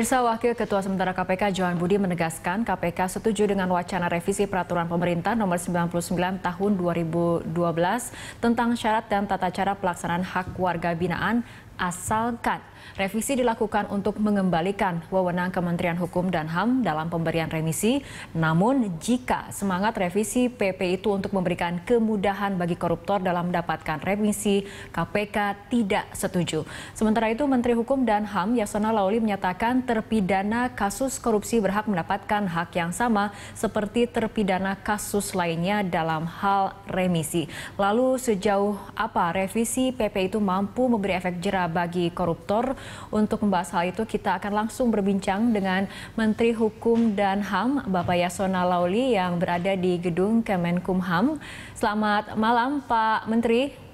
Mirsa Wakil Ketua Sementara KPK Johan Budi menegaskan KPK setuju dengan wacana revisi peraturan pemerintah nomor 99 tahun 2012 tentang syarat dan tata cara pelaksanaan hak warga binaan asalkan revisi dilakukan untuk mengembalikan wewenang Kementerian Hukum dan HAM dalam pemberian remisi. Namun jika semangat revisi PP itu untuk memberikan kemudahan bagi koruptor dalam mendapatkan remisi, KPK tidak setuju. Sementara itu Menteri Hukum dan HAM Yasona Lauli menyatakan terpidana kasus korupsi berhak mendapatkan hak yang sama seperti terpidana kasus lainnya dalam hal remisi. Lalu sejauh apa revisi PP itu mampu memberi efek jerah bagi koruptor. Untuk membahas hal itu kita akan langsung berbincang dengan Menteri Hukum dan HAM Bapak Yasona Lauli yang berada di gedung Kemenkumham. Selamat malam Pak Menteri.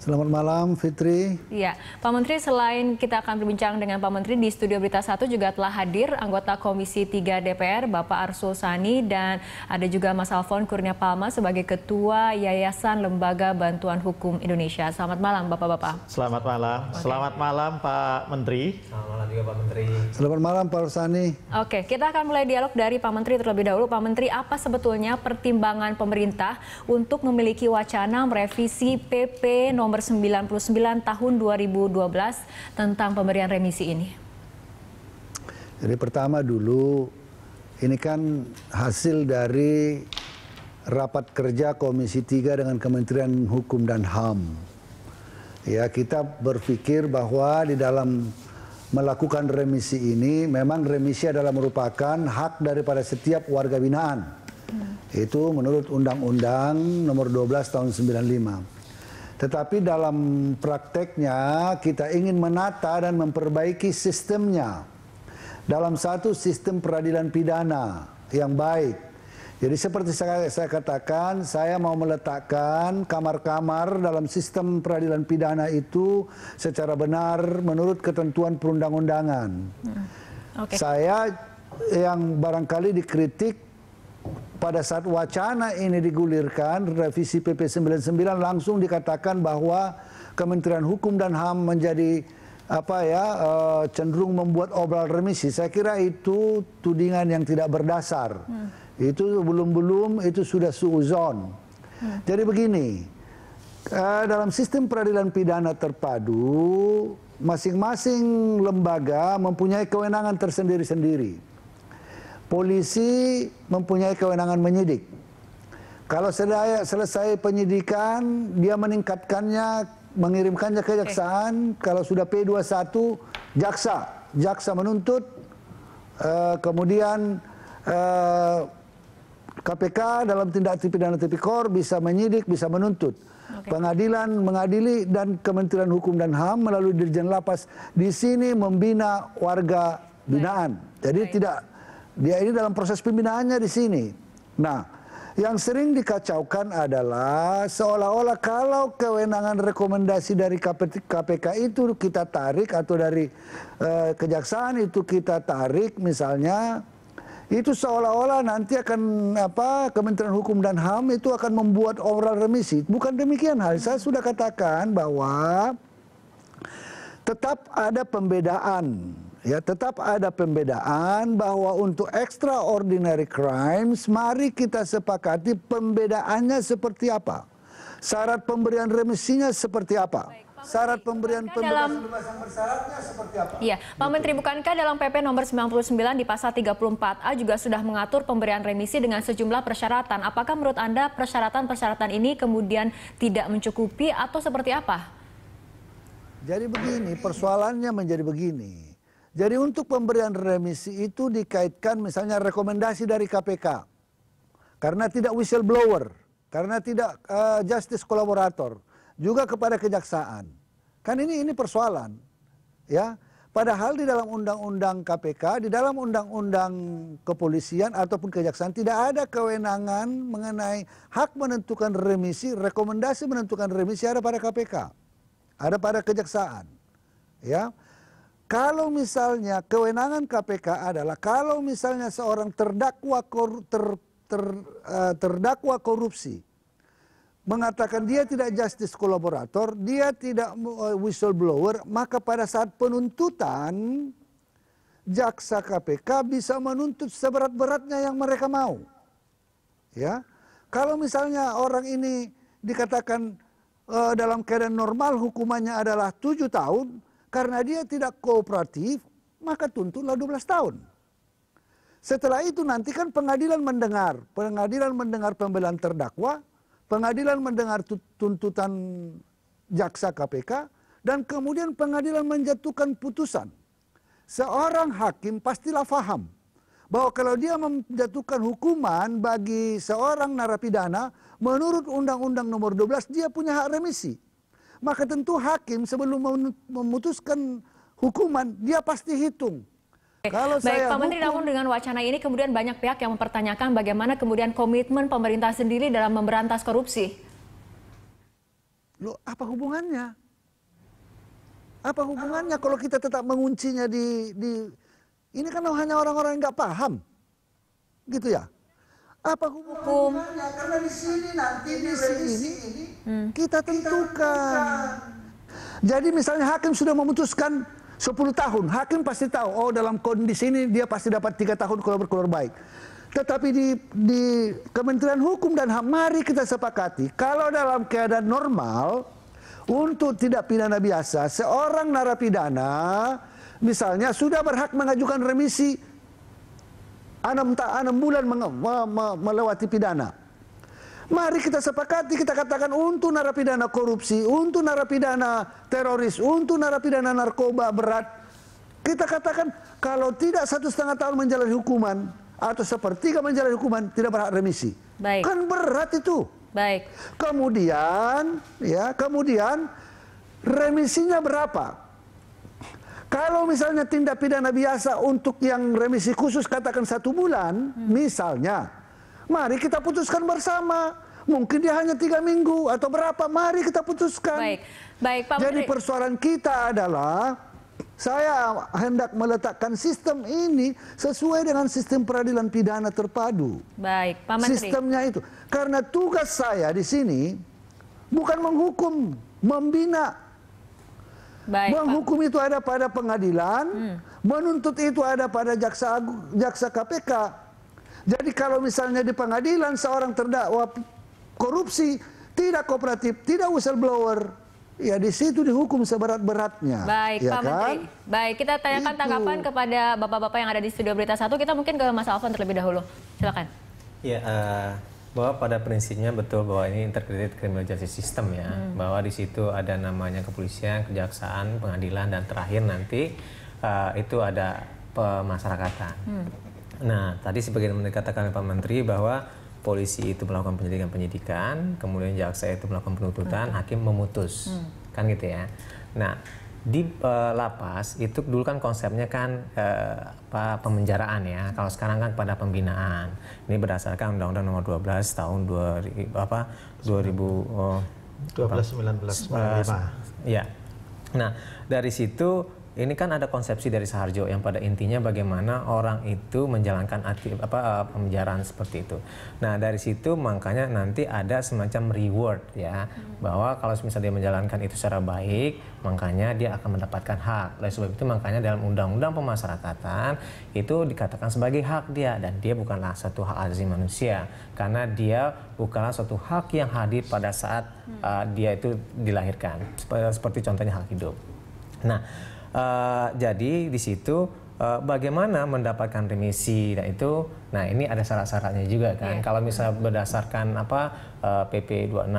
Selamat malam Fitri. Iya, Pak Menteri selain kita akan berbincang dengan Pak Menteri di Studio Berita 1 juga telah hadir anggota Komisi 3 DPR Bapak Arsul Sani dan ada juga Mas Alfon Kurnia Palma sebagai Ketua Yayasan Lembaga Bantuan Hukum Indonesia. Selamat malam Bapak-Bapak. Selamat malam. Selamat malam Pak Menteri. Selamat malam juga Pak Menteri. Selamat malam Pak Sani. Oke, kita akan mulai dialog dari Pak Menteri terlebih dahulu. Pak Menteri, apa sebetulnya pertimbangan pemerintah untuk memiliki wacana merevisi PP nomor nomor 99 tahun 2012 tentang pemberian remisi ini? Jadi pertama dulu ini kan hasil dari rapat kerja Komisi 3 dengan Kementerian Hukum dan HAM. Ya, kita berpikir bahwa di dalam melakukan remisi ini memang remisi adalah merupakan hak daripada setiap warga binaan. Hmm. Itu menurut Undang-Undang nomor 12 tahun 95. Tetapi dalam prakteknya kita ingin menata dan memperbaiki sistemnya dalam satu sistem peradilan pidana yang baik. Jadi seperti saya, katakan, saya mau meletakkan kamar-kamar dalam sistem peradilan pidana itu secara benar menurut ketentuan perundang-undangan. Hmm. Okay. Saya yang barangkali dikritik pada saat wacana ini digulirkan revisi PP 99 langsung dikatakan bahwa Kementerian Hukum dan HAM menjadi apa ya eh, cenderung membuat obral remisi. Saya kira itu tudingan yang tidak berdasar. Hmm. Itu belum-belum itu sudah suuzon. Hmm. Jadi begini, eh, dalam sistem peradilan pidana terpadu masing-masing lembaga mempunyai kewenangan tersendiri-sendiri polisi mempunyai kewenangan menyidik. Kalau sudah selesai penyidikan, dia meningkatkannya, mengirimkannya ke jaksaan. Okay. Kalau sudah P21, jaksa, jaksa menuntut, uh, kemudian uh, eh, KPK dalam tindak pidana tipikor bisa menyidik, bisa menuntut. Okay. Pengadilan mengadili dan Kementerian Hukum dan HAM melalui Dirjen Lapas di sini membina warga binaan. Baik. Jadi Baik. tidak dia ini dalam proses pembinaannya di sini. Nah, yang sering dikacaukan adalah seolah-olah kalau kewenangan rekomendasi dari KPK itu kita tarik atau dari eh, kejaksaan itu kita tarik misalnya itu seolah-olah nanti akan apa Kementerian Hukum dan HAM itu akan membuat oral remisi. Bukan demikian hal. Saya sudah katakan bahwa tetap ada pembedaan ya tetap ada pembedaan bahwa untuk extraordinary crimes mari kita sepakati pembedaannya seperti apa. Syarat pemberian remisinya seperti apa. Syarat pemberian pembebasan dalam... bersyaratnya seperti apa? Iya, Pak Menteri, bukankah dalam PP nomor 99 di pasal 34A juga sudah mengatur pemberian remisi dengan sejumlah persyaratan? Apakah menurut Anda persyaratan-persyaratan ini kemudian tidak mencukupi atau seperti apa? Jadi begini, persoalannya menjadi begini. Jadi untuk pemberian remisi itu dikaitkan misalnya rekomendasi dari KPK. Karena tidak whistleblower, karena tidak uh, justice kolaborator, juga kepada kejaksaan. Kan ini ini persoalan. Ya. Padahal di dalam undang-undang KPK, di dalam undang-undang kepolisian ataupun kejaksaan tidak ada kewenangan mengenai hak menentukan remisi, rekomendasi menentukan remisi ada pada KPK. Ada pada kejaksaan. Ya. Kalau misalnya kewenangan KPK adalah kalau misalnya seorang terdakwa kor, ter, ter, uh, terdakwa korupsi mengatakan dia tidak justice kolaborator, dia tidak eh, whistleblower, maka pada saat penuntutan jaksa KPK bisa menuntut seberat-beratnya yang mereka mau. Ya. Kalau misalnya orang ini dikatakan uh, dalam keadaan normal hukumannya adalah tujuh tahun, karena dia tidak kooperatif, maka tuntutlah 12 tahun. Setelah itu nanti kan pengadilan mendengar, pengadilan mendengar pembelaan terdakwa, pengadilan mendengar tuntutan jaksa KPK, dan kemudian pengadilan menjatuhkan putusan. Seorang hakim pastilah faham bahwa kalau dia menjatuhkan hukuman bagi seorang narapidana, menurut Undang-Undang Nomor 12 dia punya hak remisi. Maka tentu hakim sebelum memutuskan hukuman, dia pasti hitung. Kalau Baik, saya Pak Menteri, namun dengan wacana ini kemudian banyak pihak yang mempertanyakan bagaimana kemudian komitmen pemerintah sendiri dalam memberantas korupsi. Loh, apa hubungannya? Apa hubungannya kalau kita tetap menguncinya di... di ini kan hanya orang-orang yang nggak paham. Gitu ya? Apa hukum? Karena di sini nanti di sini hmm. kita tentukan. Jadi misalnya hakim sudah memutuskan 10 tahun, hakim pasti tahu oh dalam kondisi ini dia pasti dapat tiga tahun kalau berkeluar baik. Tetapi di, di Kementerian Hukum dan HAM mari kita sepakati kalau dalam keadaan normal untuk tidak pidana biasa seorang narapidana misalnya sudah berhak mengajukan remisi 6 ta, enam bulan menge, me, me, melewati pidana. Mari kita sepakati, kita katakan untuk narapidana korupsi, untuk narapidana teroris, untuk narapidana narkoba berat, kita katakan kalau tidak satu setengah tahun menjalani hukuman atau sepertiga menjalani hukuman tidak berhak remisi. Baik. Kan berat itu. Baik. Kemudian, ya, kemudian remisinya berapa? Kalau misalnya tindak pidana biasa untuk yang remisi khusus katakan satu bulan, hmm. misalnya, mari kita putuskan bersama. Mungkin dia hanya tiga minggu atau berapa, mari kita putuskan. Baik, baik Pak. Jadi persoalan kita adalah saya hendak meletakkan sistem ini sesuai dengan sistem peradilan pidana terpadu. Baik, Pak Menteri. Sistemnya itu. Karena tugas saya di sini bukan menghukum, membina Baik, Menghukum Pak. itu ada pada pengadilan, hmm. menuntut itu ada pada jaksa jaksa KPK. Jadi kalau misalnya di pengadilan seorang terdakwa korupsi, tidak kooperatif, tidak whistleblower, Ya di situ dihukum seberat-beratnya. Baik ya Pak kan? Menteri. Baik, kita tanyakan Itu. tanggapan kepada bapak-bapak yang ada di studio Berita Satu. Kita mungkin ke Mas Alfon terlebih dahulu. Silakan. Ya, uh, bahwa pada prinsipnya betul bahwa ini integrated criminal justice system ya hmm. bahwa di situ ada namanya kepolisian, kejaksaan, pengadilan dan terakhir nanti uh, itu ada pemasyarakatan. Hmm. Nah tadi sebagaimana dikatakan Pak Menteri bahwa polisi itu melakukan penyidikan-penyidikan, kemudian jaksa itu melakukan penuntutan, hmm. hakim memutus, hmm. kan gitu ya. Nah di uh, lapas itu dulu kan konsepnya kan uh, apa pemenjaraan ya. Kalau sekarang kan pada pembinaan. Ini berdasarkan Undang-Undang Nomor 12 tahun 2000 apa 2000 oh, 12 belas Uh, ya. Nah, dari situ ini kan ada konsepsi dari Saharjo yang pada intinya bagaimana orang itu menjalankan aktif apa eh, pemenjaraan seperti itu. Nah dari situ makanya nanti ada semacam reward ya hmm. bahwa kalau misalnya dia menjalankan itu secara baik makanya dia akan mendapatkan hak. Oleh sebab itu makanya dalam undang-undang pemasyarakatan itu dikatakan sebagai hak dia dan dia bukanlah satu hak azim manusia karena dia bukanlah suatu hak yang hadir pada saat hmm. uh, dia itu dilahirkan seperti contohnya hak hidup. Nah Uh, jadi di situ uh, bagaimana mendapatkan remisi nah itu nah ini ada syarat-syaratnya juga kan yeah. kalau misalnya berdasarkan apa uh, PP 26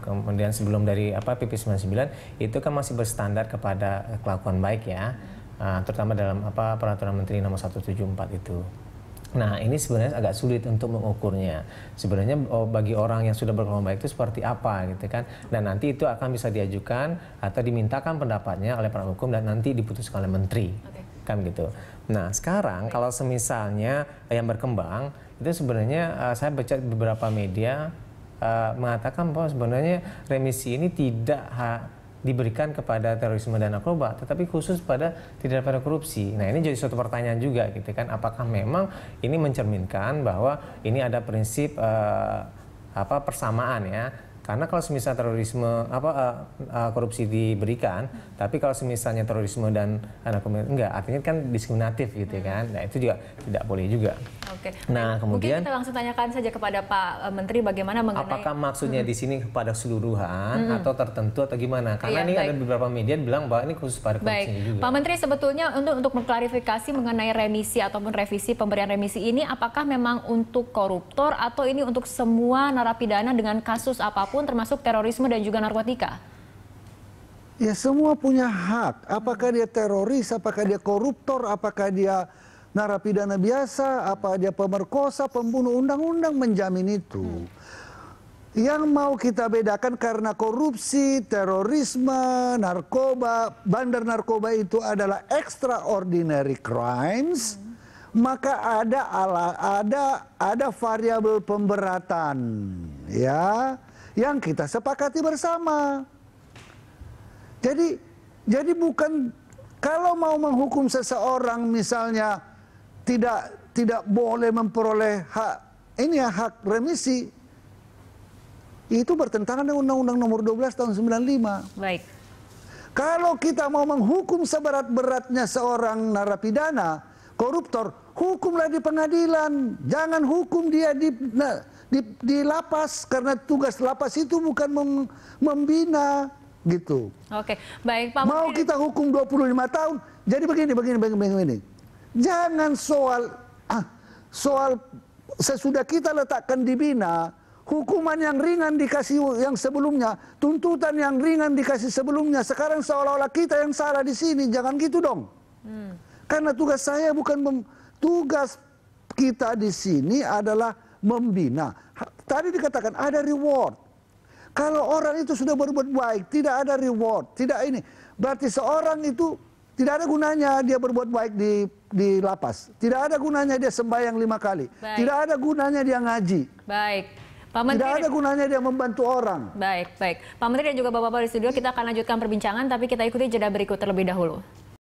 kemudian sebelum dari apa PP 99 itu kan masih berstandar kepada kelakuan baik ya uh, terutama dalam apa peraturan menteri nomor 174 itu Nah, ini sebenarnya agak sulit untuk mengukurnya. Sebenarnya oh, bagi orang yang sudah berkelompok baik itu seperti apa gitu kan. Dan nanti itu akan bisa diajukan atau dimintakan pendapatnya oleh para hukum dan nanti diputuskan oleh menteri. Okay. Kan gitu. Nah, sekarang kalau semisalnya yang berkembang itu sebenarnya uh, saya baca beberapa media uh, mengatakan bahwa sebenarnya remisi ini tidak ha diberikan kepada terorisme dan narkoba, tetapi khusus pada tidak pada korupsi. Nah ini jadi suatu pertanyaan juga gitu kan, apakah memang ini mencerminkan bahwa ini ada prinsip uh, apa persamaan ya karena kalau semisal terorisme apa uh, uh, korupsi diberikan, tapi kalau semisalnya terorisme dan anak enggak, artinya kan diskriminatif gitu hmm. kan. Nah, itu juga tidak boleh juga. Oke. Okay. Nah, kemudian Mungkin kita langsung tanyakan saja kepada Pak eh, Menteri bagaimana mengenai Apakah maksudnya hmm. di sini kepada seluruhan hmm. atau tertentu atau gimana? Karena iya, ini baik. ada beberapa media bilang bahwa ini khusus pada korupsi baik. juga. Pak Menteri sebetulnya untuk untuk mengklarifikasi mengenai remisi ataupun revisi pemberian remisi ini apakah memang untuk koruptor atau ini untuk semua narapidana dengan kasus apapun apapun termasuk terorisme dan juga narkotika? Ya semua punya hak. Apakah dia teroris, apakah dia koruptor, apakah dia narapidana biasa, apa dia pemerkosa, pembunuh undang-undang menjamin itu. Yang mau kita bedakan karena korupsi, terorisme, narkoba, bandar narkoba itu adalah extraordinary crimes. Hmm. Maka ada ala, ada ada variabel pemberatan, ya yang kita sepakati bersama. Jadi jadi bukan kalau mau menghukum seseorang misalnya tidak tidak boleh memperoleh hak ini ya hak remisi itu bertentangan dengan Undang-Undang Nomor 12 Tahun 95. Baik. Kalau kita mau menghukum seberat-beratnya seorang narapidana koruptor, hukumlah di pengadilan, jangan hukum dia di nah, di, di lapas karena tugas lapas itu bukan mem, membina gitu. Oke, baik Pak. Mau kita hukum 25 tahun. Jadi begini, begini, begini, begini. Jangan soal ah, soal sesudah kita letakkan di bina hukuman yang ringan dikasih yang sebelumnya, tuntutan yang ringan dikasih sebelumnya. Sekarang seolah-olah kita yang salah di sini. Jangan gitu dong. Hmm. Karena tugas saya bukan tugas kita di sini adalah membina. Tadi dikatakan ada reward. Kalau orang itu sudah berbuat baik, tidak ada reward, tidak ini. Berarti seorang itu tidak ada gunanya dia berbuat baik di di lapas. Tidak ada gunanya dia sembahyang lima kali. Baik. Tidak ada gunanya dia ngaji. Baik. Pak Menteri, Tidak ada gunanya dia membantu orang. Baik, baik. Pak Menteri dan juga Bapak-Bapak di studio, kita akan lanjutkan perbincangan, tapi kita ikuti jeda berikut terlebih dahulu.